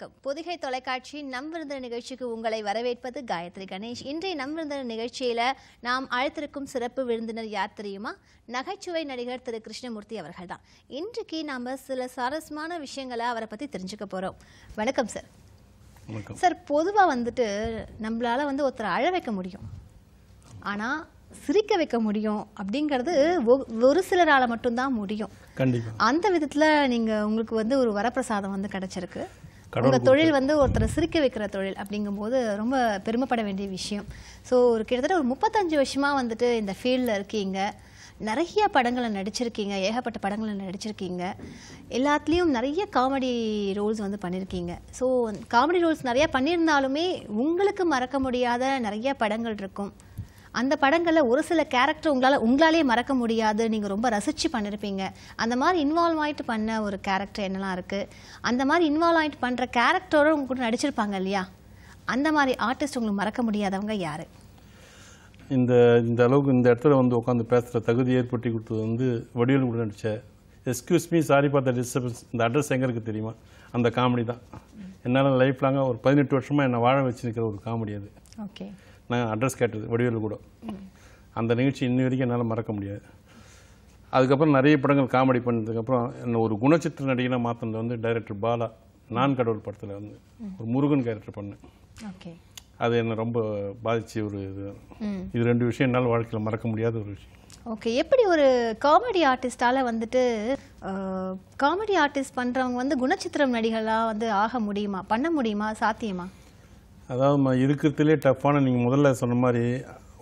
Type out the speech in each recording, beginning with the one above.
வணக்கம் புதுகை தொலைக்காட்சி நம் விருந்தின நிகழ்ச்சிக்கு உங்களை வரவேற்பது காயத்ரி கணேஷ் இன்றைய நம் விருந்தின நிகழ்ச்சியில் நாம் அழைத்திருக்கும் சிறப்பு விருந்தினர் யார் தெரியுமா நகைச்சுவை நடிகர் திரு கிருஷ்ணமூர்த்தி அவர்கள் தான் இன்றைக்கு நாம் சில சுவாரஸ்யமான விஷயங்களை அவரை பற்றி தெரிஞ்சுக்க போகிறோம் வணக்கம் சார் சார் பொதுவாக வந்துட்டு நம்மளால் வந்து ஒருத்தரை அழ வைக்க முடியும் ஆனால் சிரிக்க வைக்க முடியும் அப்படிங்கிறது ஒரு சிலரால் மட்டும்தான் முடியும் கண்டிப்பாக அந்த விதத்தில் நீங்கள் உங்களுக்கு வந்து ஒரு வரப்பிரசாதம் வந்து கிடச்சிருக்கு உங்கள் தொழில் வந்து ஒருத்தரை சிரிக்க வைக்கிற தொழில் அப்படிங்கும்போது ரொம்ப பெருமைப்பட வேண்டிய விஷயம் ஸோ ஒரு கிட்டத்தட்ட ஒரு முப்பத்தஞ்சு வருஷமாக வந்துட்டு இந்த ஃபீல்டில் இருக்கீங்க நிறைய படங்களை நடிச்சிருக்கீங்க ஏகப்பட்ட படங்களை நடிச்சிருக்கீங்க எல்லாத்துலேயும் நிறைய காமெடி ரோல்ஸ் வந்து பண்ணியிருக்கீங்க ஸோ காமெடி ரோல்ஸ் நிறையா பண்ணியிருந்தாலுமே உங்களுக்கு மறக்க முடியாத நிறைய படங்கள் இருக்கும் அந்த படங்களில் ஒரு சில கேரக்டர் உங்களால் உங்களாலே மறக்க முடியாது நீங்கள் ரொம்ப ரசித்து பண்ணியிருப்பீங்க அந்த மாதிரி இன்வால்வ் ஆகிட்டு பண்ண ஒரு கேரக்டர் என்னெல்லாம் இருக்குது அந்த மாதிரி இன்வால்வ் ஆகிட்டு பண்ணுற கேரக்டரோடு உங்கள் கூட நடிச்சிருப்பாங்க இல்லையா அந்த மாதிரி ஆர்டிஸ்ட் உங்களுக்கு மறக்க முடியாதவங்க யார் இந்த இந்த அளவுக்கு இந்த இடத்துல வந்து உட்காந்து பேசுகிற தகுதி ஏற்படுத்தி கொடுத்தது வந்து வடிவில் கூட நடித்த எஸ்கியூஸ் மீ சாரி பார்த்த டிஸ்டர்பன்ஸ் இந்த அட்ரஸ் எங்கே இருக்குது தெரியுமா அந்த காமெடி தான் என்னால் லைஃப் லாங்காக ஒரு பதினெட்டு வருஷமாக என்னை வாழ வச்சுருக்கிற ஒரு காமெடி அது ஓகே நான் அட்ரஸ் கேட்டது வடிவேலு கூட அந்த நிகழ்ச்சி இன்னி வரைக்கும் என்னால் மறக்க முடியாது அதுக்கப்புறம் நிறைய படங்கள் காமெடி பண்ணதுக்கப்புறம் என்ன ஒரு குணச்சித்திர நடிகனாக மாற்றினது வந்து டைரக்டர் பாலா நான் கடவுள் படத்தில் வந்து ஒரு முருகன் கேரக்டர் பண்ணேன் அது என்னை ரொம்ப பாதித்து ஒரு இது இது ரெண்டு விஷயம் என்னால் வாழ்க்கையில் மறக்க முடியாத ஒரு விஷயம் ஓகே எப்படி ஒரு காமெடி ஆர்டிஸ்டால் வந்துட்டு காமெடி ஆர்டிஸ்ட் பண்ணுறவங்க வந்து குணச்சித்திரம் நடிகளாக வந்து ஆக முடியுமா பண்ண முடியுமா சாத்தியமா அதாவது இருக்கிறதுலே டஃப்பான நீங்கள் முதல்ல சொன்ன மாதிரி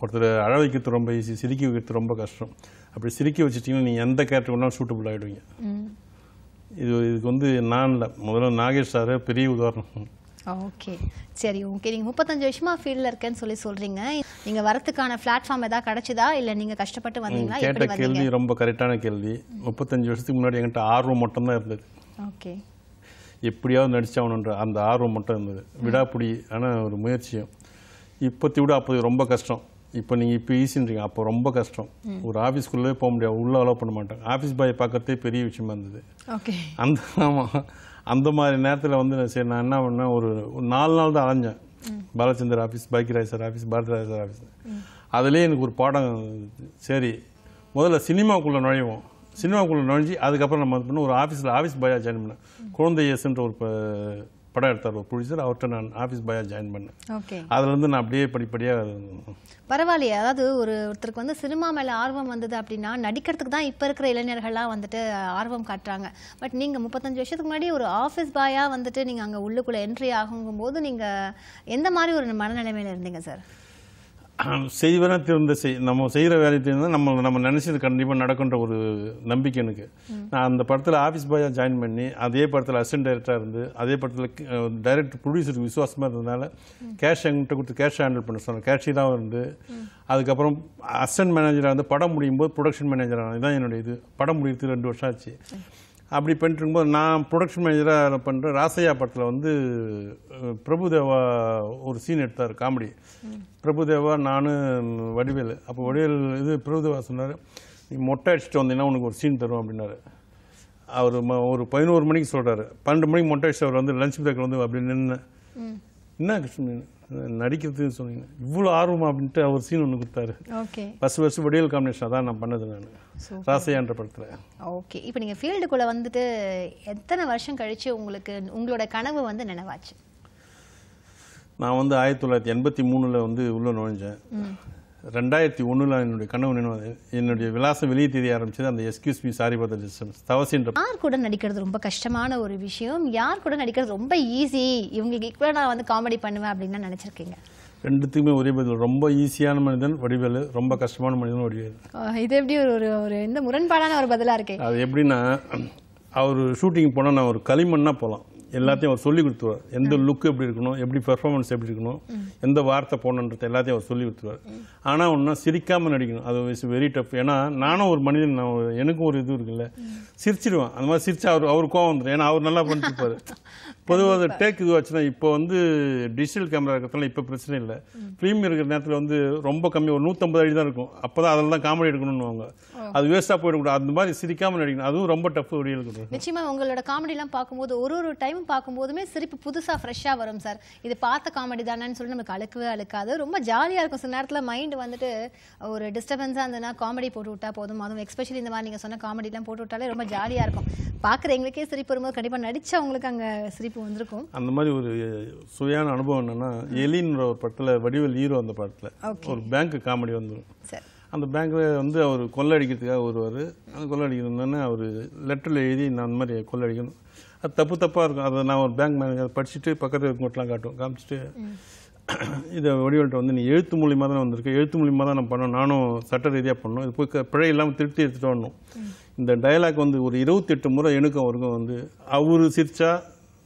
ஒருத்தர் அழ வைக்கிறது ரொம்ப ஈஸி சிரிக்க வைக்கிறது ரொம்ப கஷ்டம் அப்படி சிரிக்க வச்சுட்டிங்கன்னா நீங்கள் எந்த கேரக்டர் வேணாலும் சூட்டபுள் ஆகிடுவீங்க இது இதுக்கு வந்து நான் இல்லை முதல்ல நாகேஷ் சார் பெரிய உதாரணம் ஓகே சரி ஓகே நீங்கள் முப்பத்தஞ்சு வருஷமாக ஃபீல்டில் இருக்கேன்னு சொல்லி சொல்கிறீங்க நீங்கள் வரத்துக்கான பிளாட்ஃபார்ம் எதாவது கிடச்சிதா இல்லை நீங்கள் கஷ்டப்பட்டு வந்தீங்களா கேட்ட கேள்வி ரொம்ப கரெக்டான கேள்வி முப்பத்தஞ்சு வருஷத்துக்கு முன்னாடி என்கிட்ட ஆர்வம் மட்டும்தான் இருந்தது ஓகே எப்படியாவது நடிச்சாகணுன்ற அந்த ஆர்வம் மட்டும் இருந்தது விடாப்பிடி ஆனால் ஒரு முயற்சியும் இப்போத்தி விட அப்போது ரொம்ப கஷ்டம் இப்போ நீங்கள் இப்போ ஈஸின்றீங்க அப்போ ரொம்ப கஷ்டம் ஒரு ஆஃபீஸ்க்குள்ளே போக முடியாது உள்ளே அலோவ் பண்ண மாட்டாங்க ஆஃபீஸ் பாய் பார்க்கறதே பெரிய விஷயமா இருந்தது ஓகே அந்த அந்த மாதிரி நேரத்தில் வந்து நான் சரி நான் என்ன பண்ணேன் ஒரு நாலு நாள் தான் அலைஞ்சேன் பாலச்சந்திர ஆஃபீஸ் பாக்கிராய் sir office Bharathiraj sir office அதுலேயே எனக்கு ஒரு பாடம் சரி முதல்ல சினிமாக்குள்ளே நுழைவோம் சினிமாக்குள்ளே நுழைஞ்சி அதுக்கப்புறம் நம்ம இது பண்ண ஒரு ஆஃபீஸில் ஆஃபீஸ் பாயாக ஜாயின் பண்ணேன் எஸ்ன்ற ஒரு படம் எடுத்தார் ஒரு ப்ரொடியூசர் அவர்கிட்ட நான் ஆஃபீஸ் பாயாக ஜாயின் பண்ணேன் ஓகே அதுலேருந்து நான் அப்படியே படிப்படியாக பரவாயில்லையே அதாவது ஒரு ஒருத்தருக்கு வந்து சினிமா மேலே ஆர்வம் வந்தது அப்படின்னா நடிக்கிறதுக்கு தான் இப்போ இருக்கிற இளைஞர்கள்லாம் வந்துட்டு ஆர்வம் காட்டுறாங்க பட் நீங்கள் முப்பத்தஞ்சு வருஷத்துக்கு முன்னாடி ஒரு ஆஃபீஸ் பாயாக வந்துட்டு நீங்கள் அங்கே உள்ளுக்குள்ளே என்ட்ரி ஆகுங்கும்போது நீங்கள் எந்த மாதிரி ஒரு மனநிலைமையில் இருந்தீங்க சார் செய்வன திருந்த செய் நம்ம செய்கிற வேலையை திருந்தால் நம்ம நம்ம நினச்சது கண்டிப்பாக நடக்குன்ற ஒரு நம்பிக்கை எனக்கு நான் அந்த படத்தில் ஆஃபீஸ் பாயாக ஜாயின் பண்ணி அதே படத்தில் அசிஸ்டன்ட் டைரக்டராக இருந்து அதே படத்தில் டைரக்டர் ப்ரொடியூசருக்கு விசுவாசமாக இருந்ததுனால கேஷ் எங்கிட்ட கொடுத்து கேஷ் ஹேண்டில் பண்ண சொன்னேன் கேஷிலாகவும் இருந்து அதுக்கப்புறம் அசிஸ்டன்ட் மேனேஜராக இருந்து படம் முடியும் போது ப்ரொடக்ஷன் மேனேஜராக இதுதான் என்னுடைய இது படம் முடியறதுக்கு ரெண்டு வருஷம் ஆச்சு அப்படி பண்ணிட்டுருக்கும்போது நான் ப்ரொடக்ஷன் மேனேஜராக பண்ணுறேன் ராசையா படத்தில் வந்து பிரபுதேவா ஒரு சீன் எடுத்தார் காமெடி பிரபுதேவா நான் வடிவேல் அப்போ வடிவேல் இது பிரபுதேவா சொன்னார் நீ மொட்டை அடிச்சுட்டு வந்தீங்கன்னா உனக்கு ஒரு சீன் தரும் அப்படின்னாரு அவர் ஒரு பதினோரு மணிக்கு சொல்கிறாரு பன்னெண்டு மணிக்கு மொட்டை அடிச்சு அவர் வந்து லஞ்ச் பிரேக்கில் வந்து அப்படி நின்று என்ன கிருஷ்ணன் நடிக்கிறதுன்னு சொன்னீங்க இவ்வளோ ஆர்வம் அப்படின்ட்டு அவர் சீன் ஒன்று கொடுத்தாரு ஃபஸ்ட் ஃபஸ்ட் வடிவேல் காம்பினேஷன் அதான் நான் பண்ணது நான் ராசியான்ற என்ற படத்தில் ஓகே இப்போ நீங்கள் ஃபீல்டுக்குள்ளே வந்துட்டு எத்தனை வருஷம் கழித்து உங்களுக்கு உங்களோட கனவு வந்து நினைவாச்சு நான் வந்து ஆயிரத்தி தொள்ளாயிரத்தி எண்பத்தி மூணில் வந்து உள்ளே நுழைஞ்சேன் ரெண்டாயிரத்தி ஒன்றில் என்னுடைய கனவு நினைவு என்னுடைய விலாசம் வெளியே தெரிய ஆரம்பிச்சது அந்த எஸ்கியூஸ் மீ சாரி பார்த்த டிஸ்டன்ஸ் தவசின்ற யார் கூட நடிக்கிறது ரொம்ப கஷ்டமான ஒரு விஷயம் யார் கூட நடிக்கிறது ரொம்ப ஈஸி இவங்களுக்கு இப்போ நான் வந்து காமெடி பண்ணுவேன் அப்படின்னு நினச்சிருக்கீங்க ரெண்டுத்துக்குமே ஒரே பதில் ரொம்ப ஈஸியான மனிதன் வடிவேலு ரொம்ப கஷ்டமான மனிதன் வடிவேலு இது எப்படி ஒரு ஒரு எந்த முரண்பாடான ஒரு பதிலாக இருக்கு அது எப்படின்னா அவர் ஷூட்டிங் போனால் நான் ஒரு களிமண்ணாக போகலாம் எல்லாத்தையும் அவர் சொல்லி கொடுத்துருவார் எந்த லுக் எப்படி இருக்கணும் எப்படி பெர்ஃபார்மன்ஸ் எப்படி இருக்கணும் எந்த வார்த்தை போடணுன்றது எல்லாத்தையும் அவர் சொல்லி கொடுத்துருவார் ஆனால் ஒன்றா சிரிக்காமல் நடிக்கணும் அது இஸ் வெரி டஃப் ஏன்னா நானும் ஒரு மனிதன் நான் எனக்கும் ஒரு இது இருக்குல்ல சிரிச்சிடுவேன் அந்த மாதிரி சிரிச்சு அவர் அவர் கோவம் வந்துடும் ஏன்னா அவர் நல்லா பண்ணிட்டு இருப்பார் பொதுவாக டேக் டேக் ஆச்சுன்னா இப்போ வந்து டிஜிட்டல் கேமரா இருக்கிறதுனால இப்போ பிரச்சனை இல்லை ஃபிலிம் இருக்கிற நேரத்தில் வந்து ரொம்ப கம்மி ஒரு நூற்றம்பது அடி தான் இருக்கும் அப்போ தான் அதெல்லாம் காமெடி எடுக்கணும்னு அவங்க அது வேஸ்ட்டாக போயிடக்கூடாது அந்த மாதிரி சிரிக்காமல் நடிக்கணும் அதுவும் ரொம்ப டஃப் வழியில் இருக்குது நிச்சயமாக உங்களோட காமெடிலாம் பார்க்கும்போது ஒரு ஒரு டைம் பார்க்கும்போதுமே சிரிப்பு புதுசாக ஃப்ரெஷ்ஷாக வரும் சார் இது பார்த்த காமெடி தானேன்னு சொல்லி நமக்கு அழுக்கவே அழுக்காது ரொம்ப ஜாலியாக இருக்கும் சில நேரத்தில் மைண்டு வந்துட்டு ஒரு டிஸ்டர்பன்ஸாக இருந்ததுன்னா காமெடி போட்டு விட்டால் போதும் அதுவும் எஸ்பெஷலி இந்த மாதிரி நீங்கள் சொன்ன காமெடிலாம் போட்டு விட்டாலே ரொம்ப ஜாலியாக இருக்கும் பார்க்குற எங்களுக்கே சிரிப்பு வரும்போது கண்டிப்பாக நடித்தவங்களுக்கு அங்கே சிரிப்பு இப்போ வந்திருக்கோம் அந்த மாதிரி ஒரு சுவையான அனுபவம் என்னன்னா எலின்ற ஒரு படத்தில் வடிவல் ஹீரோ அந்த படத்தில் ஒரு பேங்க் காமெடி வந்துடும் அந்த பேங்க்கில் வந்து அவர் கொள்ளடிக்கிறதுக்காக வருவார் அந்த கொள்ளடிக்கிறதுனே அவர் லெட்டரில் எழுதி நான் அந்த மாதிரி கொள்ளடிக்கணும் அது தப்பு தப்பாக இருக்கும் அதை நான் ஒரு பேங்க் மேனேஜர் படிச்சுட்டு பக்கத்தில் இருக்கவங்களாம் காட்டும் காமிச்சிட்டு இதை வடிவல்கிட்ட வந்து நீ எழுத்து மூலியமாக தான் வந்திருக்கு எழுத்து மூலியமாக தான் நான் பண்ணோம் நானும் சட்ட ரீதியாக பண்ணோம் இது போய் பிழை இல்லாமல் திருப்தி எடுத்துகிட்டு வரணும் இந்த டயலாக் வந்து ஒரு இருபத்தெட்டு முறை எனக்கும் அவருக்கும் வந்து அவர் சிரிச்சா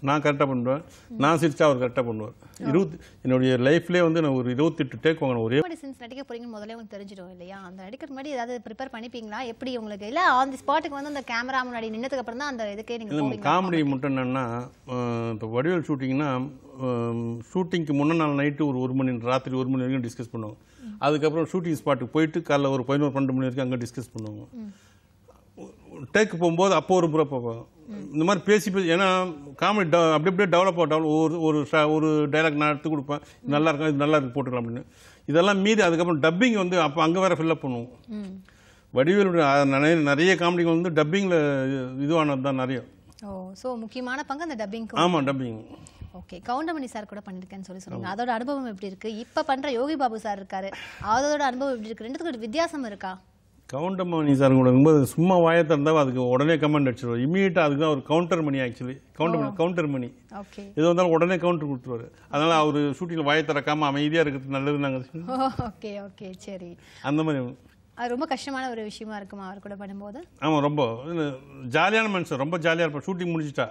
நான் கரெக்டாக பண்ணுவேன் நான் சிரிச்சா அவர் கரெக்டாக பண்ணுவார் இருபத்தி என்னுடைய லைஃப்லேயே வந்து நான் ஒரு இருபத்தி எட்டு டேக் வாங்கின ஒரே சின்ஸ் நடிக்க போறீங்கன்னு முதல்ல உங்களுக்கு தெரிஞ்சிடும் இல்லையா அந்த நடிக்கிற முன்னாடி ஏதாவது ப்ரிப்பேர் பண்ணிப்பீங்களா எப்படி உங்களுக்கு இல்லை ஆன் தி ஸ்பாட்டுக்கு வந்து அந்த கேமரா முன்னாடி நின்னதுக்கு அப்புறம் தான் அந்த இதுக்கே நீங்கள் காமெடி மட்டும் என்னென்னா இப்போ வடிவல் ஷூட்டிங்னா ஷூட்டிங்க்கு முன்ன நாள் நைட்டு ஒரு ஒரு மணி ராத்திரி ஒரு மணி வரைக்கும் டிஸ்கஸ் பண்ணுவோம் அதுக்கப்புறம் ஷூட்டிங் ஸ்பாட்டுக்கு போயிட்டு காலைல ஒரு பதினோரு பன்னெண்டு மணி வரைக்கும் அங்கே டிஸ்கஸ் பண்ணுவோம் டேக்கு போகும்போது அப்போ ஒரு முறை போகும் இந்த மாதிரி பேசி பேசி ஏன்னா காமெடி அப்படி அப்படியே டெவலப் ஆகும் ஒரு ஒரு ஒரு டைலாக் நான் எடுத்து கொடுப்பேன் நல்லா இருக்கும் இது நல்லா இருக்கு போட்டுக்கலாம் அப்படின்னு இதெல்லாம் மீறி அதுக்கப்புறம் டப்பிங் வந்து அப்போ அங்கே வேற ஃபில்லப் பண்ணுவோம் வடிவேலுடைய நிறைய நிறைய காமெடிகள் வந்து டப்பிங்கில் இதுவானது தான் நிறைய ஓ ஸோ முக்கியமான பங்கு அந்த டப்பிங் ஆமாம் டப்பிங் ஓகே கவுண்டமணி சார் கூட பண்ணியிருக்கேன்னு சொல்லி சொன்னாங்க அதோட அனுபவம் எப்படி இருக்குது இப்போ பண்ணுற யோகி பாபு சார் இருக்காரு அதோட அனுபவம் எப்படி இருக்குது ரெண்டுத்துக்கு வித்தியாசம் இருக்கா கவுண்டர் மணி சார் கூட இருக்கும்போது சும்மா வாயை திறந்தால் அதுக்கு உடனே கமெண்ட் அடிச்சிருவாரு இமீடியட்டா அதுக்கு தான் ஒரு Goundamani actually Goundamani Goundamani எது வந்தாலும் உடனே கவுண்டர் கொடுத்துருவாரு அதனால் அவர் ஷூட்டிங்ல வாயை திறக்காமல் அமைதியாக இருக்கிறது நல்லது நாங்கள் ஓகே ஓகே சரி அந்த மாதிரி அது ரொம்ப கஷ்டமான ஒரு விஷயமா இருக்குமா அவர் கூட பண்ணும்போது ஆமாம் ரொம்ப ஜாலியான மனுஷன் ரொம்ப ஜாலியாக இருப்பார் ஷூட்டிங் முடிஞ்சிட்டா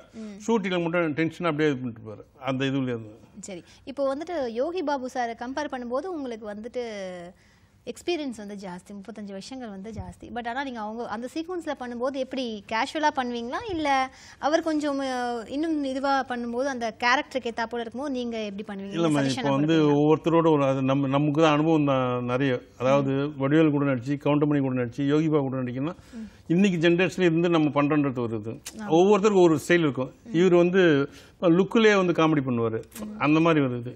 ஷூட்டிங்கில் மட்டும் டென்ஷன் அப்படியே இது பண்ணிட்டு அந்த இதுலேருந்து சரி இப்போ வந்துட்டு யோகி பாபு சார் கம்பேர் பண்ணும்போது உங்களுக்கு வந்துட்டு எக்ஸ்பீரியன்ஸ் வந்து ஜாஸ்தி முப்பத்தஞ்சு வருஷங்கள் வந்து ஜாஸ்தி பட் ஆனால் நீங்கள் அவங்க அந்த சீக்வன்ஸில் பண்ணும்போது எப்படி கேஷுவலாக பண்ணுவீங்களா இல்லை அவர் கொஞ்சம் இன்னும் இதுவாக பண்ணும்போது அந்த கேரக்டருக்கு ஏற்றா போல இருக்கும்போது நீங்கள் எப்படி பண்ணுவீங்க இப்போ வந்து ஒவ்வொருத்தரோட ஒரு அது நம்ம நமக்கு தான் அனுபவம் தான் நிறைய அதாவது வடிவேல் கூட நடிச்சு கவுண்டமணி கூட நடிச்சு யோகிபா கூட நடிக்கணும்னா இன்னைக்கு ஜென்ரேஷன் இருந்து நம்ம பண்ணுறன்றது ஒரு இது ஒவ்வொருத்தருக்கும் ஒரு ஸ்டைல் இருக்கும் இவர் வந்து லுக்கிலே வந்து காமெடி பண்ணுவார் அந்த மாதிரி வருது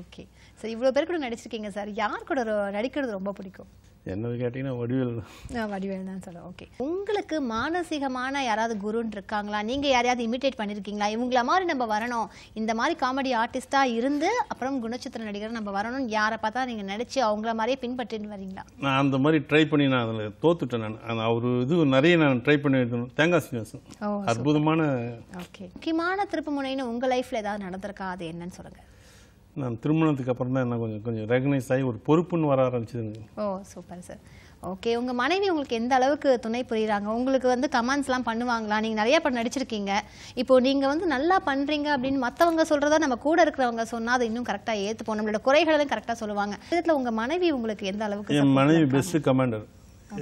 ஓகே சார் இவ்வளோ பேர் கூட நடிச்சிருக்கீங்க சார் யார் கூட நடிக்கிறது ரொம்ப பிடிக்கும் என்னது கேட்டீங்கன்னா வடிவேல் வடிவேல் தான் சார் ஓகே உங்களுக்கு மானசீகமான யாராவது குருன்னு இருக்காங்களா நீங்கள் யாரையாவது இமிட்டேட் பண்ணியிருக்கீங்களா இவங்கள மாதிரி நம்ம வரணும் இந்த மாதிரி காமெடி ஆர்டிஸ்டாக இருந்து அப்புறம் குணச்சித்திர நடிகர் நம்ம வரணும்னு யாரை பார்த்தா நீங்கள் நினச்சி அவங்கள மாதிரியே பின்பற்றின்னு வரீங்களா நான் அந்த மாதிரி ட்ரை பண்ணி நான் அதில் தோத்துட்டேன் நான் அவர் இது நிறைய நான் ட்ரை பண்ணி தேங்காய் சீனிவாசன் அற்புதமான ஓகே முக்கியமான திருப்பு முனைன்னு உங்கள் லைஃப்பில் ஏதாவது நடந்திருக்கா அது என்னன்னு சொல்லுங்கள் நான் திருமணத்துக்கு அப்புறம் தான் என்ன கொஞ்சம் கொஞ்சம் ரெகனைஸ் ஆகி ஒரு பொறுப்புன்னு வர ஆரம்பிச்சது ஓ சூப்பர் சார் ஓகே உங்கள் மனைவி உங்களுக்கு எந்த அளவுக்கு துணை புரியுறாங்க உங்களுக்கு வந்து கமெண்ட்ஸ்லாம் பண்ணுவாங்களா நீங்கள் நிறையா படம் நடிச்சிருக்கீங்க இப்போ நீங்கள் வந்து நல்லா பண்ணுறீங்க அப்படின்னு மற்றவங்க சொல்கிறத நம்ம கூட இருக்கிறவங்க சொன்னால் அதை இன்னும் கரெக்டாக ஏற்றுப்போம் நம்மளோட குறைகளும் கரெக்டாக சொல்லுவாங்க இதில் உங்கள் மனைவி உங்களுக்கு எந்த அளவுக்கு என் மனைவி பெஸ்ட் கமாண்டர்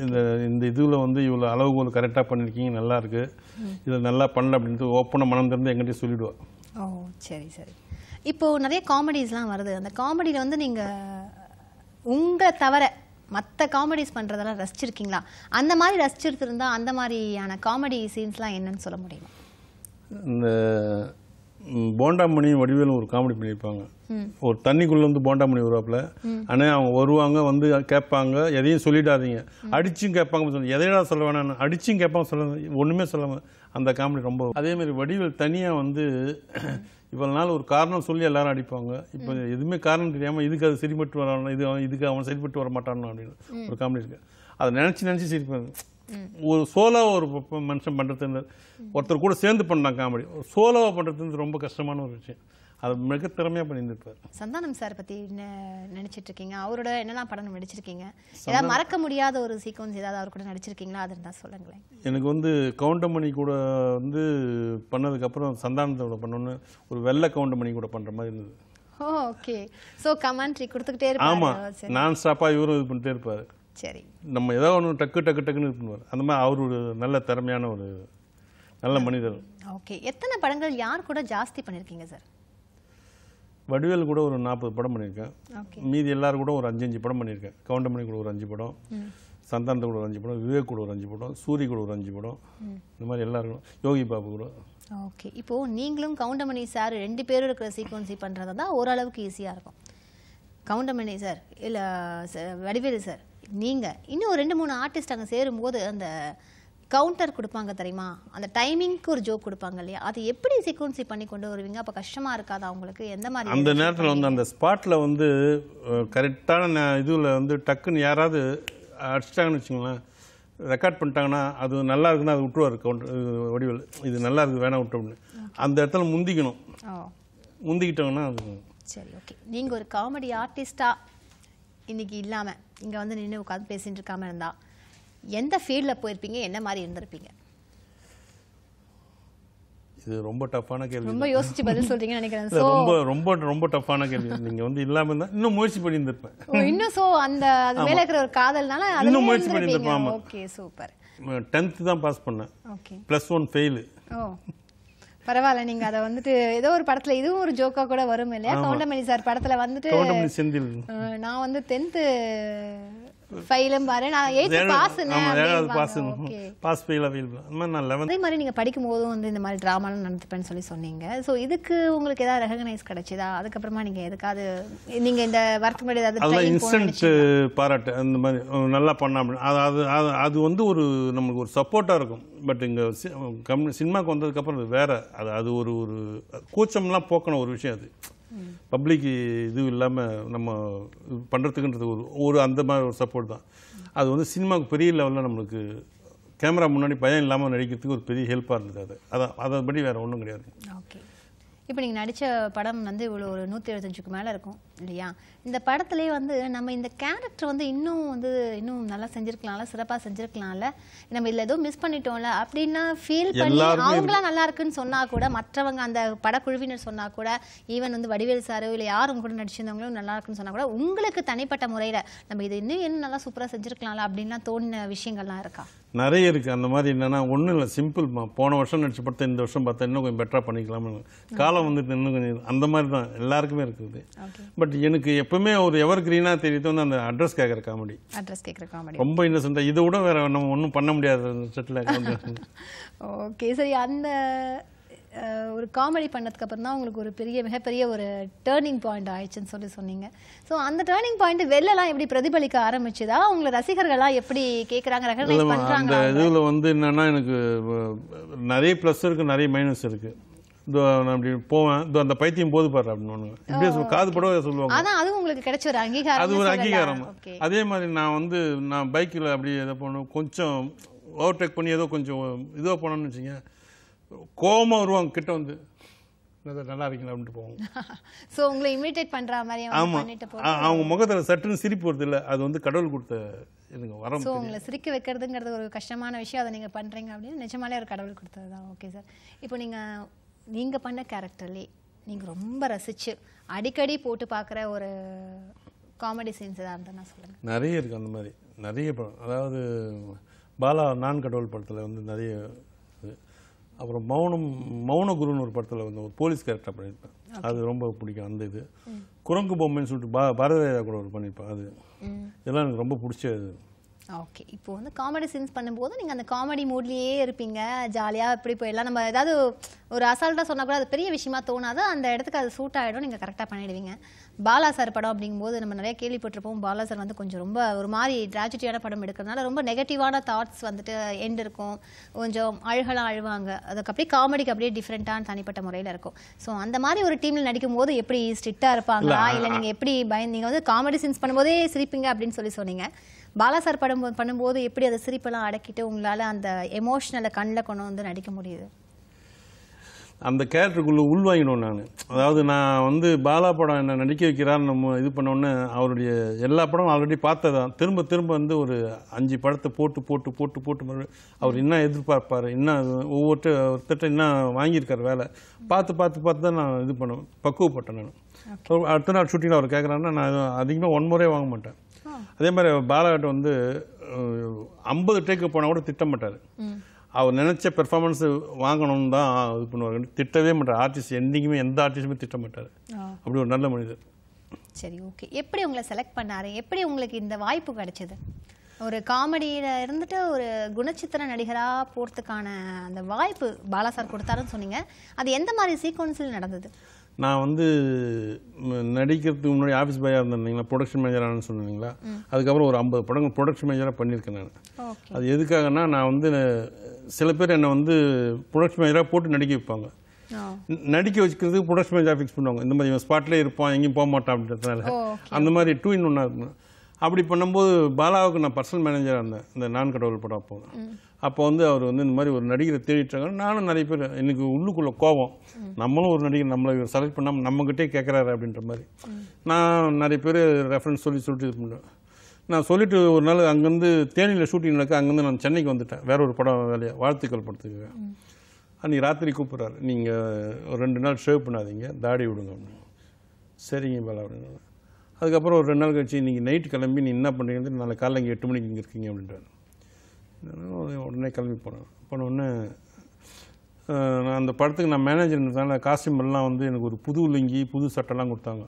இந்த இந்த இதில் வந்து இவ்வளோ அளவுகோல் கரெக்டாக பண்ணியிருக்கீங்க நல்லா இருக்குது இதில் நல்லா பண்ணல அப்படின்ட்டு ஓப்பனாக மனம் திறந்து எங்கிட்டே சொல்லிவிடுவா ஓ சரி சரி இப்போது நிறைய காமெடிஸ்லாம் வருது அந்த காமெடியில் வந்து நீங்கள் உங்களை தவிர மற்ற காமெடிஸ் பண்ணுறதெல்லாம் ரசிச்சிருக்கீங்களா அந்த மாதிரி ரசிச்சிருந்தா அந்த மாதிரியான காமெடி சீன்ஸ்லாம் என்னன்னு சொல்ல முடியுமா இந்த போண்டாமணியும் வடிவேலும் ஒரு காமெடி பண்ணியிருப்பாங்க ஒரு தண்ணிக்குள்ள வந்து போண்டாமணி வருவாப்புல ஆனால் அவங்க வருவாங்க வந்து கேட்பாங்க எதையும் சொல்லிடாதீங்க அடிச்சும் கேட்பாங்க எதையெல்லாம் சொல்ல வேணாம் அடிச்சும் கேட்பாங்க சொல்ல ஒன்றுமே சொல்ல அந்த காமெடி ரொம்ப அதே மாதிரி வடிவேல் தனியாக வந்து இவ்வளோ நாள் ஒரு காரணம் சொல்லி எல்லாரும் அடிப்பாங்க இப்போ எதுவுமே காரணம் தெரியாமல் இதுக்கு அது சரிப்பட்டு வரான் இது இதுக்கு அவன் சரிப்பட்டு வர மாட்டானோ அப்படின்னு ஒரு காமெடி இருக்கு அதை நினச்சி நினச்சி சிரிப்பாங்க ஒரு சோலோவாக ஒரு மனுஷன் பண்ணுறது ஒருத்தர் கூட சேர்ந்து பண்ணான் காமெடி ஒரு சோலோவாக பண்ணுறது ரொம்ப கஷ்டமான ஒரு விஷயம் அதை மிக திறமையாக பண்ணியிருப்பார் சந்தானம் சார் பற்றி நினச்சிட்டு இருக்கீங்க அவரோட என்னெல்லாம் படம் நடிச்சிருக்கீங்க ஏதாவது மறக்க முடியாத ஒரு சீக்வன்ஸ் ஏதாவது அவர் கூட நடிச்சிருக்கீங்களா அது இருந்தால் சொல்லுங்களேன் எனக்கு வந்து கவுண்டமணி கூட வந்து பண்ணதுக்கப்புறம் சந்தானத்தோட பண்ணோன்னு ஒரு வெள்ளை கவுண்டமணி கூட பண்ணுற மாதிரி இருந்தது ஓகே ஸோ கமெண்ட்ரி கொடுத்துக்கிட்டே இருப்பார் ஆமாம் நான் ஸ்டாப்பாக இவரும் இது பண்ணிட்டே இருப்பார் சரி நம்ம ஏதோ ஒன்று டக்கு டக்கு டக்குன்னு இது பண்ணுவார் அந்த மாதிரி அவர் ஒரு நல்ல திறமையான ஒரு நல்ல மனிதர் ஓகே எத்தனை படங்கள் யார் கூட ஜாஸ்தி பண்ணியிருக்கீங்க சார் வடிவேல் கூட ஒரு நாற்பது படம் பண்ணியிருக்கேன் மீதி எல்லாரும் கூட ஒரு அஞ்சு அஞ்சு படம் பண்ணியிருக்கேன் கவுண்டமணி கூட ஒரு அஞ்சு படம் சந்தானத்தை கூட ஒரு அஞ்சு படம் விவேக் கூட ஒரு அஞ்சு படம் சூரிய கூட ஒரு அஞ்சு படம் இந்த மாதிரி எல்லாருக்கும் யோகி பாபு கூட ஓகே இப்போது நீங்களும் கவுண்டமணி சார் ரெண்டு பேரும் இருக்கிற சீக்வன்சி பண்ணுறது தான் ஓரளவுக்கு ஈஸியாக இருக்கும் கவுண்டமணி சார் இல்லை வடிவேலு சார் நீங்கள் இன்னும் ரெண்டு மூணு ஆர்டிஸ்ட் அங்கே சேரும்போது அந்த கவுண்டர் கொடுப்பாங்க தெரியுமா அந்த டைமிங்க்கு ஒரு ஜோக் கொடுப்பாங்க இல்லையா அது எப்படி சீக்வன்சி பண்ணி கொண்டு வருவீங்க அப்போ கஷ்டமாக இருக்காது அவங்களுக்கு எந்த மாதிரி அந்த நேரத்தில் வந்து அந்த ஸ்பாட்டில் வந்து கரெக்டான இதில் வந்து டக்குன்னு யாராவது அடிச்சிட்டாங்கன்னு வச்சுங்களேன் ரெக்கார்ட் பண்ணிட்டாங்கன்னா அது நல்லா இருக்குன்னா அது விட்டுருவார் கவுண்டர் வடிவில் இது நல்லா இருக்குது வேணாம் விட்டு அந்த இடத்துல முந்திக்கணும் முந்திக்கிட்டோங்கன்னா அது சரி ஓகே நீங்கள் ஒரு காமெடி ஆர்டிஸ்டாக இன்றைக்கி இல்லாமல் இங்கே வந்து நின்று உட்காந்து பேசிகிட்டு இருக்காமல் இருந்தால் எந்த ஃபீல்டில் போயிருப்பீங்க என்ன மாதிரி இருந்திருப்பீங்க இது ரொம்ப டஃப்பான கேள்வி ரொம்ப யோசிச்சு பதில் சொல்றீங்கன்னு நினைக்கிறேன் ரொம்ப ரொம்ப ரொம்ப டஃப்பான கேள்வி நீங்க வந்து இல்லாம இருந்தா இன்னும் முயற்சி இருந்திருப்பேன் இன்னும் சோ அந்த அது மேல இருக்கிற ஒரு காதல்னால இன்னும் முயற்சி பண்ணி இருந்திருப்பேன் ஓகே சூப்பர் 10th தான் பாஸ் பண்ணேன் ஓகே ப்ளஸ் 1 ஃபெயில் ஓ பரவாயில்ல நீங்க அத வந்துட்டு ஏதோ ஒரு படத்துல இதுவும் ஒரு ஜோக்கா கூட வரும் இல்லையா கவுண்டமணி சார் படத்துல வந்துட்டு நான் வந்து 10th ஃபைலும் பாரு நான் எயித்து பாஸ்னே ஏழாவது பாஸ் பாஸ் ஃபெயில் அவைலபிள் அந்த மாதிரி நான் லெவன்த் அதே மாதிரி நீங்கள் படிக்கும் போதும் வந்து இந்த மாதிரி ட்ராமாலாம் நடந்துப்பேன்னு சொல்லி சொன்னீங்க ஸோ இதுக்கு உங்களுக்கு ஏதாவது ரெகனைஸ் கிடைச்சதா அதுக்கப்புறமா நீங்கள் எதுக்காவது நீங்கள் இந்த ஒர்க் முன்னாடி ஏதாவது அதெல்லாம் இன்ஸ்டன்ட் பாராட்டு அந்த மாதிரி நல்லா பண்ண அது அது அது வந்து ஒரு நமக்கு ஒரு சப்போர்ட்டாக இருக்கும் பட் இங்கே கம் சினிமாவுக்கு வந்ததுக்கப்புறம் அது வேறு அது அது ஒரு ஒரு கூச்சம்லாம் போக்கணும் ஒரு விஷயம் அது பப்ளிக் இதுவும் இல்லாமல் நம்ம பண்ணுறதுக்குன்றது ஒரு ஒரு அந்த மாதிரி ஒரு சப்போர்ட் தான் அது வந்து சினிமாவுக்கு பெரிய லெவலில் நம்மளுக்கு கேமரா முன்னாடி பயம் இல்லாமல் நடிக்கிறதுக்கு ஒரு பெரிய ஹெல்ப்பாக இருந்தது அது அதான் அதை படி வேறு ஒன்றும் கிடையாது ஓகே இப்போ நீங்கள் நடித்த படம் வந்து இவ்வளோ ஒரு நூற்றி எழுபத்தஞ்சுக்கு மேலே இருக்கும் இல்லையா இந்த படத்துலேயே வந்து நம்ம இந்த கேரக்டர் வந்து இன்னும் வந்து இன்னும் நல்லா செஞ்சுருக்கலாம்ல சிறப்பாக செஞ்சுருக்கலாம்ல நம்ம இதில் எதுவும் மிஸ் பண்ணிட்டோம்ல அப்படின்னா ஃபீல் பண்ணி அவங்களாம் நல்லா இருக்குன்னு சொன்னால் கூட மற்றவங்க அந்த படக்குழுவினர் சொன்னால் கூட ஈவன் வந்து வடிவேல் சார் இல்லை யார் உங்க கூட நடிச்சிருந்தவங்களும் நல்லா இருக்குன்னு சொன்னால் கூட உங்களுக்கு தனிப்பட்ட முறையில் நம்ம இது இன்னும் இன்னும் நல்லா சூப்பராக செஞ்சுருக்கலாம்ல அப்படின்லாம் தோணின விஷயங்கள்லாம் இருக்கா நிறைய இருக்கு அந்த மாதிரி என்னென்னா ஒன்றும் இல்லை சிம்பிள்மா போன வருஷம் நடிச்ச படத்தை இந்த வருஷம் பார்த்தா இன்னும் கொஞ்சம் பெட்டராக பண்ணிக்கலாம்னு காலம் வந்துட்டு இன்னும் கொஞ்சம் அந்த மாதிரி தான் எல்லாருக்குமே இருக்குது பட் பட் எனக்கு எப்பவுமே ஒரு எவர் கிரீனா தெரியுது வந்து அந்த அட்ரஸ் கேட்குற காமெடி அட்ரஸ் கேட்குற காமெடி ரொம்ப இன்னசென்ட்டாக இதை விட வேற நம்ம ஒன்றும் பண்ண முடியாது அந்த செட்டில் ஓகே சரி அந்த ஒரு காமெடி பண்ணதுக்கு அப்புறம் தான் உங்களுக்கு ஒரு பெரிய மிகப்பெரிய ஒரு டேர்னிங் பாயிண்ட் ஆயிடுச்சுன்னு சொல்லி சொன்னீங்க ஸோ அந்த டேர்னிங் பாயிண்ட் வெளிலலாம் எப்படி பிரதிபலிக்க ஆரம்பிச்சுதா உங்களை ரசிகர்கள்லாம் எப்படி கேட்குறாங்க ரெகனைஸ் பண்ணுறாங்க இதில் வந்து என்னென்னா எனக்கு நிறைய ப்ளஸ் இருக்குது நிறைய மைனஸ் இருக்குது நான் அப்படி போவேன் அந்த பைத்தியம் போது அப்படின்னு ஒன்று இப்படியே காது படவே சொல்லுவாங்க அதான் அது உங்களுக்கு கிடைச்ச ஒரு அங்கீகாரம் அது ஒரு அங்கீகாரம் அதே மாதிரி நான் வந்து நான் பைக்கில் அப்படி எதை பண்ணும் கொஞ்சம் ஓவர்டேக் பண்ணி ஏதோ கொஞ்சம் இதோ போனோம்னு வச்சுங்க கோபமாக வருவாங்க கிட்ட வந்து நல்லா இருக்கீங்களா அப்படின்ட்டு போவோம் ஸோ உங்களை இமிடேட் பண்ணுற மாதிரி ஆமாம் அவங்க முகத்தில் சட்டுன்னு சிரிப்பு வருது இல்லை அது வந்து கடவுள் கொடுத்த எனக்கு வரம் ஸோ உங்களை சிரிக்க வைக்கிறதுங்கிறது ஒரு கஷ்டமான விஷயம் அதை நீங்கள் பண்ணுறீங்க அப்படின்னு நிஜமாலே ஒரு கடவுள் கொடுத்தது தான் ஓகே சார் இப்போ நீங்கள் நீங்கள் பண்ண கேரக்டர்லே நீங்கள் ரொம்ப ரசித்து அடிக்கடி போட்டு பார்க்குற ஒரு காமெடி சீன்ஸ் எதாக இருந்தால் சொல்லுங்கள் நிறைய இருக்குது அந்த மாதிரி நிறைய படம் அதாவது பாலா நான் கடவுள் படத்தில் வந்து நிறைய அப்புறம் மௌனம் மௌன குருன்னு ஒரு படத்தில் வந்து ஒரு போலீஸ் கேரக்டர் பண்ணியிருப்பேன் அது ரொம்ப பிடிக்கும் அந்த இது குரங்கு பொம்மைன்னு சொல்லிட்டு பா பாரதிராஜா கூட ஒரு பண்ணியிருப்பேன் அது இதெல்லாம் எனக்கு ரொம்ப பிடிச்ச ஓகே இப்போ வந்து காமெடி சீன்ஸ் பண்ணும்போது நீங்கள் அந்த காமெடி மூட்லேயே இருப்பீங்க ஜாலியாக இப்படி போயிடலாம் நம்ம ஏதாவது ஒரு அசால்ட்டாக சொன்னால் கூட அது பெரிய விஷயமா தோணாது அந்த இடத்துக்கு அது சூட் ஆகிடும் நீங்கள் கரெக்டாக பண்ணிடுவீங்க பாலா சார் படம் அப்படிங்கும்போது நம்ம நிறைய கேள்விப்பட்டிருப்போம் பாலா சார் வந்து கொஞ்சம் ரொம்ப ஒரு மாதிரி ட்ராஜடியான படம் எடுக்கிறதுனால ரொம்ப நெகட்டிவான தாட்ஸ் வந்துட்டு எண்ட் இருக்கும் கொஞ்சம் அழுகலாம் அழுவாங்க அதுக்கு அப்படியே காமெடிக்கு அப்படியே டிஃப்ரெண்ட்டான தனிப்பட்ட முறையில் இருக்கும் ஸோ அந்த மாதிரி ஒரு டீமில் நடிக்கும் போது எப்படி ஸ்ட்ரிக்டாக இருப்பாங்களா இல்லை நீங்கள் எப்படி பயந்து நீங்கள் வந்து காமெடி சீன்ஸ் பண்ணும்போதே சிரிப்பீங்க அப்படின்னு சொல்லி சொன்னீங்க பாலா சார் படம் பண்ணும்போது எப்படி அதை சிரிப்பெல்லாம் அடக்கிட்டு உங்களால் அந்த எமோஷனலை கண்ணில் கொண்டு வந்து நடிக்க முடியுது அந்த கேரக்டருக்குள்ளே உள்வாங்கினோம் நான் அதாவது நான் வந்து பாலா படம் என்ன நடிக்க வைக்கிறான்னு நம்ம இது பண்ணோன்னே அவருடைய எல்லா படமும் ஆல்ரெடி பார்த்ததான் திரும்ப திரும்ப வந்து ஒரு அஞ்சு படத்தை போட்டு போட்டு போட்டு போட்டு அவர் என்ன எதிர்பார்ப்பார் என்ன ஒவ்வொருத்த ஒருத்தட்ட என்ன வாங்கியிருக்கார் வேலை பார்த்து பார்த்து பார்த்து தான் நான் இது பண்ணுவேன் பக்குவப்பட்டேன் நான் அடுத்த நாள் ஷூட்டிங்கில் அவர் கேட்குறாருன்னா நான் அதிகமாக ஒன் முறையே வாங்க மாட்டேன் அதே மாதிரி பாலாட்ட வந்து ஐம்பது டேக்கு போனால் கூட திட்டமாட்டார் அவர் நினச்ச பெர்ஃபார்மன்ஸு வாங்கணும்னு தான் இது பண்ணுவார் திட்டவே மாட்டார் ஆர்டிஸ்ட் என்றைக்குமே எந்த ஆர்டிஸ்டுமே திட்ட மாட்டார் அப்படி ஒரு நல்ல மனிதர் சரி ஓகே எப்படி உங்களை செலக்ட் பண்ணார் எப்படி உங்களுக்கு இந்த வாய்ப்பு கிடைச்சது ஒரு காமெடியில் இருந்துட்டு ஒரு குணச்சித்திர நடிகராக போகிறதுக்கான அந்த வாய்ப்பு பாலா சார் கொடுத்தாருன்னு சொன்னீங்க அது எந்த மாதிரி சீக்வன்ஸில் நடந்தது நான் வந்து நடிக்கிறதுக்கு முன்னாடி ஆஃபீஸ் பாயாக இருந்திருந்தீங்களா ப்ரொடக்ஷன் மேனேஜரானு சொன்னீங்களா அதுக்கப்புறம் ஒரு ஐம்பது படங்கள் ப்ரொடக்ஷன் மேனேஜராக பண்ணியிருக்கேன் நான் அது எதுக்காகனா நான் வந்து சில பேர் என்னை வந்து ப்ரொடக்ஷன் மேனேஜராக போட்டு நடிக்க வைப்பாங்க நடிக்க வச்சுக்கிறது ப்ரொடக்ஷன் மேனேஜராக ஃபிக்ஸ் பண்ணுவாங்க இந்த மாதிரி இவன் ஸ்பாட்லேயே இருப்பான் எங்கேயும் போக மாட்டான் அப்படின்றதுனால அந்த மாதிரி டூ இன் ஒன்னாக இருக்கணும் அப்படி பண்ணும்போது பாலாவுக்கு நான் பர்சனல் மேனேஜராக இருந்தேன் இந்த நான் கடவுள் படம் அப்போ அப்போ வந்து அவர் வந்து இந்த மாதிரி ஒரு நடிகரை தேடிட்டாங்க நானும் நிறைய பேர் எனக்கு உள்ளுக்குள்ளே கோபம் நம்மளும் ஒரு நடிகர் நம்மளை இவர் செலக்ட் பண்ணாமல் நம்மகிட்டே கேட்குறாரு அப்படின்ற மாதிரி நான் நிறைய பேர் ரெஃபரன்ஸ் சொல்லி சொல்லிட்டு இது பண்ணுறேன் நான் சொல்லிவிட்டு ஒரு நாள் அங்கேருந்து தேனியில் ஷூட்டிங் நடக்க அங்கேருந்து நான் சென்னைக்கு வந்துட்டேன் வேற ஒரு படம் வேலையை வாழ்த்துக்கள் படத்துக்கு அன்றைக்கி ராத்திரி கூப்பிட்றாரு நீங்கள் ஒரு ரெண்டு நாள் ஷேவ் பண்ணாதீங்க தாடி விடுங்க அப்படின்னு சரிங்க பாலா அப்படின்னு அதுக்கப்புறம் ஒரு ரெண்டு நாள் கழிச்சு நீங்கள் நைட் கிளம்பி நீ என்ன பண்ணுறீங்க நாளை காலைல இங்கே எட்டு மணிக்கு இங்கே இருக்கீங்க அப்படின்றாரு உடனே கிளம்பி போனேன் போன உடனே நான் அந்த படத்துக்கு நான் மேனேஜர் இருந்ததுனால எல்லாம் வந்து எனக்கு ஒரு புது லுங்கி புது சட்டைலாம் கொடுத்தாங்க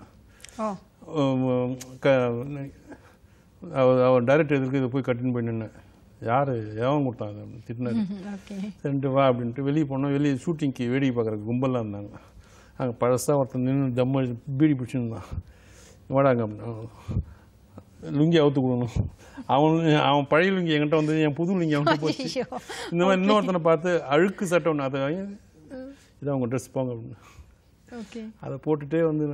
அவர் டைரக்டர் எதிர்க்கு இதை போய் கட்டின்னு போய் நின்னேன் யார் ஏவம் கொடுத்தாங்க திட்டினாரு ரெண்டு வா அப்படின்ட்டு வெளியே போனோம் வெளியே ஷூட்டிங்க்கு வேடிக்கை பார்க்குற கும்பலாக இருந்தாங்க அங்கே பழசாக ஒருத்தன் நின்று தம்ம பீடி பிடிச்சிருந்தான் வாடாங்க லுங்கி அவுத்து கொடுக்கணும் அவன் அவன் பழைய லுங்கி என்கிட்ட வந்து என் புது லுங்கி அவன் போச்சு இந்த மாதிரி இன்னொருத்தனை பார்த்து அழுக்கு சட்டை ஒன்று அதை இதை அவங்க ட்ரெஸ் போங்க அப்படின்னு அதை போட்டுகிட்டே வந்து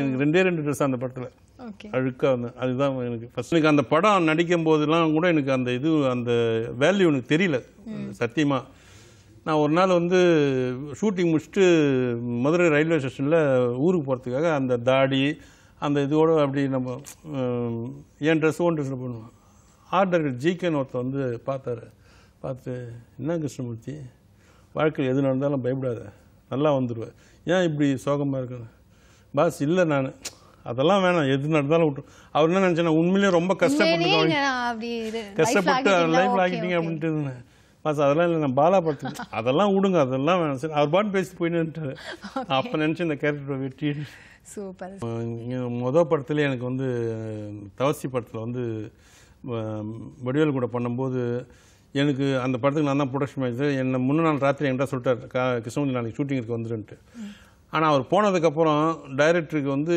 எனக்கு ரெண்டே ரெண்டு ட்ரெஸ் அந்த படத்தில் அழுக்காக வந்து அதுதான் எனக்கு ஃபஸ்ட் எனக்கு அந்த படம் நடிக்கும் போதெல்லாம் கூட எனக்கு அந்த இது அந்த வேல்யூ எனக்கு தெரியல சத்தியமாக நான் ஒரு நாள் வந்து ஷூட்டிங் முடிச்சுட்டு மதுரை ரயில்வே ஸ்டேஷனில் ஊருக்கு போகிறதுக்காக அந்த தாடி அந்த இதோடு அப்படி நம்ம என் ட்ரெஸ் ஓன் ட்ரெஸ்ஸில் பண்ணுவோம் ஆர்டர் ஜிகேன்னு ஒருத்தர் வந்து பார்த்தாரு பார்த்து என்ன கிருஷ்ணமூர்த்தி வாழ்க்கையில் எது நடந்தாலும் பயப்படாத நல்லா வந்துடுவேன் ஏன் இப்படி சோகமாக இருக்கணும் பாஸ் இல்லை நான் அதெல்லாம் வேணாம் எது நடந்தாலும் விட்டு அவர் என்ன நினச்சேன்னா உண்மையிலேயே ரொம்ப கஷ்டப்பட்டு கஷ்டப்பட்டு லைஃப்பில் ஆகிட்டீங்க அப்படின்ட்டு சார் அதெல்லாம் இல்லை நான் பாலா படத்துக்கு அதெல்லாம் விடுங்க அதெல்லாம் வேணாம் சரி அவர் பாட்டு பேசி போயின்னு அப்போ நினச்சி இந்த கேரக்டரை வெற்றி சூப்பர் மொதல் படத்துலேயே எனக்கு வந்து தவசி படத்தில் வந்து வடிவேல் கூட பண்ணும்போது எனக்கு அந்த படத்துக்கு நான் தான் ப்ரொடக்ஷன் மேனேஜர் என்னை முன்ன நாள் ராத்திரி என்கிட்ட சொல்லிட்டார் கா கிருஷ்ணமூர்த்தி நாளைக்கு ஷூட்டிங்க்கு வந்துருன்ட்டு ஆனால் அவர் போனதுக்கப்புறம் டைரக்டருக்கு வந்து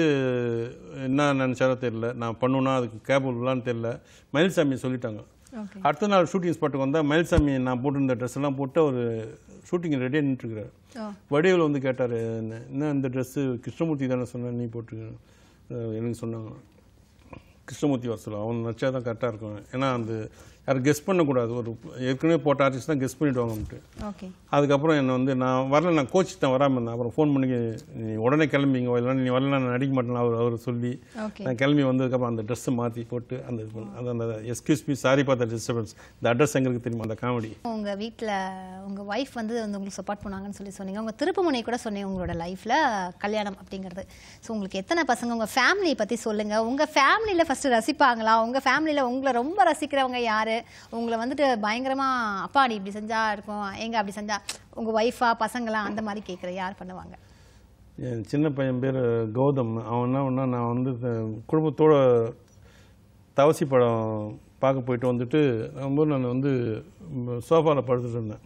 என்ன நினச்சாலும் தெரில நான் பண்ணுன்னா அதுக்கு கேபபிளான்னு தெரில மயில்சாமி சொல்லிட்டாங்க அடுத்த நாள் ஷூட்டிங் ஸ்பாட்டுக்கு வந்தால் மயில்சாமி நான் போட்டிருந்த ட்ரெஸ் எல்லாம் போட்டு அவர் ஷூட்டிங் ரெடியாக நின்றுருக்கிறார் வடிவில் வந்து கேட்டார் என்ன இந்த ட்ரெஸ்ஸு கிருஷ்ணமூர்த்தி தானே சொன்ன நீ போட்டு எனக்கு சொன்னாங்க கிருஷ்ணமூர்த்தி வர சொல்ல அவன் நினச்சா தான் கரெக்டாக இருக்கும் ஏன்னா அந்த யாரும் கெஸ்ட் பண்ணக்கூடாது ஒரு ஏற்கனவே போட்ட ஆர்டிஸ்ட் தான் கெஸ் பண்ணிவிடுவாங்கன்ட்டு அதுக்கப்புறம் என்னை வந்து நான் வரல நான் கோச் தான் வராமல் இருந்தேன் அப்புறம் ஃபோன் பண்ணி நீ உடனே கிளம்பிங்க இல்லைனா நீ வரல நான் நடிக்க மாட்டேன் அவர் அவர் சொல்லி நான் கிளம்பி வந்ததுக்கப்புறம் அந்த ட்ரெஸ்ஸை மாற்றி போட்டு அந்த இது பண்ண அது அந்த எஸ்கியூஸ் மீ சாரி பார்த்த டிஸ்டர்பன்ஸ் இந்த அட்ரஸ் எங்களுக்கு தெரியுமா அந்த காமெடி உங்கள் வீட்டில் உங்கள் ஒய்ஃப் வந்து வந்து உங்களுக்கு சப்போர்ட் பண்ணுவாங்கன்னு சொல்லி சொன்னீங்க உங்கள் திருப்புமுனை கூட சொன்னீங்க உங்களோட லைஃப்பில் கல்யாணம் அப்படிங்கிறது ஸோ உங்களுக்கு எத்தனை பசங்க உங்கள் ஃபேமிலியை பற்றி சொல்லுங்கள் உங்கள் ஃபேமிலியில் ஃபஸ்ட்டு ரசிப்பாங்களா உங்கள் ஃபேமிலியில் உங்களை ரொம்ப ரசிக்கிறவங்க யார் பண்ணுறாரு உங்களை வந்துட்டு பயங்கரமாக அப்பா இப்படி செஞ்சா இருக்கும் எங்கே அப்படி செஞ்சா உங்கள் ஒய்ஃபா பசங்களா அந்த மாதிரி கேட்குற யார் பண்ணுவாங்க என் சின்ன பையன் பேர் கௌதம் அவன் என்ன ஒன்றா நான் வந்து குடும்பத்தோட தவசி படம் பார்க்க போயிட்டு வந்துட்டு ரொம்ப நான் வந்து சோஃபாவில் படுத்துட்டு இருந்தேன்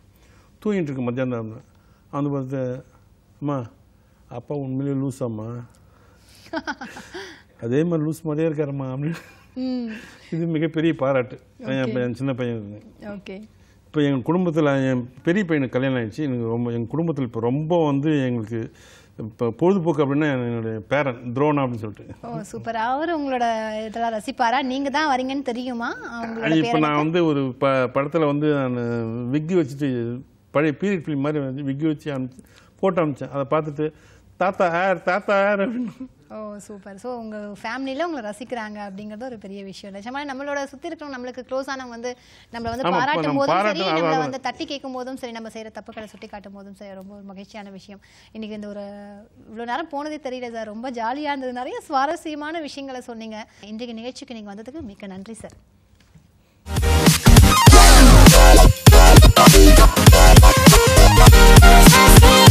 தூங்கிட்டு இருக்க மத்தியானம் இருந்தேன் அந்த பார்த்து அம்மா அப்பா உண்மையிலே லூஸ் அம்மா அதே மாதிரி லூஸ் மாதிரியே இருக்காரம்மா அப்படின்னு இது மிகப்பெரிய பாராட்டு என் சின்ன பையன் ஓகே இப்போ எங்கள் குடும்பத்தில் என் பெரிய பையனுக்கு கல்யாணம் ஆயிடுச்சு எனக்கு ரொம்ப எங்கள் குடும்பத்தில் இப்போ ரொம்ப வந்து எங்களுக்கு இப்போ பொழுதுபோக்கு அப்படின்னா என்னுடைய பேரன் துரோணா அப்படின்னு சொல்லிட்டு ஓ சூப்பர் அவர் உங்களோட இதெல்லாம் ரசிப்பாரா நீங்கள் தான் வரீங்கன்னு தெரியுமா இப்போ நான் வந்து ஒரு ப படத்தில் வந்து நான் விக்கி வச்சுட்டு பழைய பீரியட் ஃபிலிம் மாதிரி வந்து விக்கி வச்சு அனுப்பிச்சு ஃபோட்டோ அனுப்பிச்சேன் அதை பார்த்துட்டு தாத்தா ஆர் தாத்தா ஆர் அப்படின்னு ஓ சூப்பர் ஸோ உங்கள் ஃபேமிலியில் உங்களை ரசிக்கிறாங்க அப்படிங்கிறது ஒரு பெரிய விஷயம் நிஜமா நம்மளோட சுற்றி இருக்கிறவங்க நம்மளுக்கு க்ளோஸ் ஆனவங்க வந்து நம்மளை வந்து பாராட்டும் போதும் சரி நம்மளை வந்து தட்டி கேட்கும் போதும் சரி நம்ம செய்கிற தப்புக்களை சுட்டி காட்டும் போதும் சரி ரொம்ப ஒரு மகிழ்ச்சியான விஷயம் இன்றைக்கி இந்த ஒரு இவ்வளோ நேரம் போனதே தெரியல சார் ரொம்ப ஜாலியாக இருந்தது நிறைய சுவாரஸ்யமான விஷயங்களை சொன்னீங்க இன்றைக்கு நிகழ்ச்சிக்கு நீங்கள் வந்ததுக்கு மிக்க நன்றி சார் Thank you.